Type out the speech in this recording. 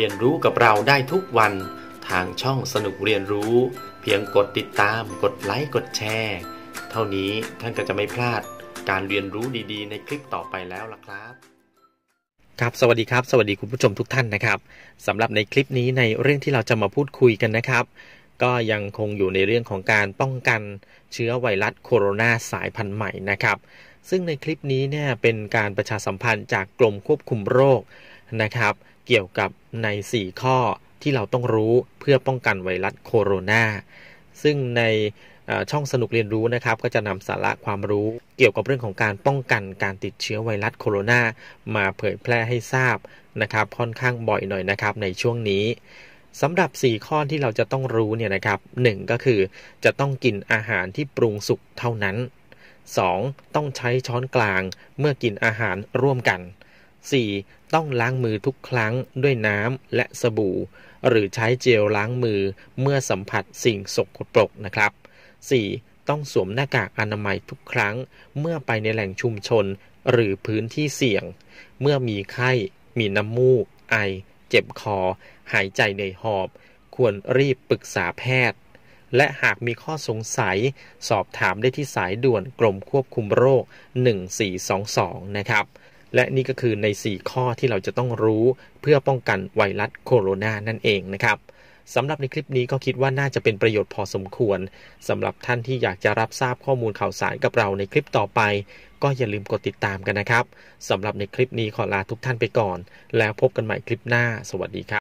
เรียนรู้กับเราได้ทุกวันทางช่องสนุกเรียนรู้ เพียงกดติดตามกดไลค์กดแชร์เท่านี้ท่านก็จะไม่พลาดการเรียนรู้ดีๆในคลิปต่อไปแล้วล่ะครับ ครับสวัสดีครับสวัสดีคุณผู้ชมทุกท่านนะครับสำหรับในคลิปนี้ในเรื่องที่เราจะมาพูดคุยกันนะครับ ก็ยังคงอยู่ในเรื่องของการป้องกันเชื้อไวรัสโคโรนาสายพันธุ์ใหม่นะครับ ซึ่งในคลิปนี้เนี่ยเป็นการประชาสัมพันธ์จากกรมควบคุมโรคนะครับเกี่ยวกับใน 4ข้อที่เราต้องรู้เพื่อป้องกันไวรัสโคโรนาซึ่งในช่องสนุกเรียนรู้นะครับก็จะนำสาระความรู้เกี่ยวกับเรื่องของการป้องกันการติดเชื้อไวรัสโคโรนามาเผยแพร่ให้ทราบนะครับค่อนข้างบ่อยหน่อยนะครับในช่วงนี้สำหรับ 4 ข้อที่เราจะต้องรู้เนี่ยนะครับ1ก็คือจะต้องกินอาหารที่ปรุงสุกเท่านั้น 2. ต้องใช้ช้อนกลางเมื่อกินอาหารร่วมกัน 4. ต้องล้างมือทุกครั้ง ด้วยน้ำและสบู่ หรือใช้เจลล้างมือเมื่อสัมผัสสิ่งสกปรกนะครับ 4. ต้องสวมหน้ากากอนามัยทุกครั้ง เมื่อไปในแหล่งชุมชน หรือพื้นที่เสี่ยง เมื่อมีไข้ มีน้ำมูก ไอ เจ็บคอ หายใจในหอบ ควรรีบปรึกษาแพทย์ และหากมีข้อสงสัย สอบถามได้ที่สายด่วนกรมควบคุมโรค1422นะครับและนี่ก็คือใน 4 ข้อที่เราจะต้องรู้เพื่อป้องกันไวรัสโคโรนา นั่นเองนะครับสำหรับในคลิปนี้ก็คิดว่าน่าจะเป็นประโยชน์พอสมควรสำหรับท่านที่อยากจะรับทราบข้อมูลข่าวสารกับเราในคลิปต่อไป ก็อย่าลืมกดติดตามกันนะครับสำหรับในคลิปนี้ขอลาทุกท่านไปก่อน แล้วพบกันใหม่คลิปหน้าสวัสดีครับ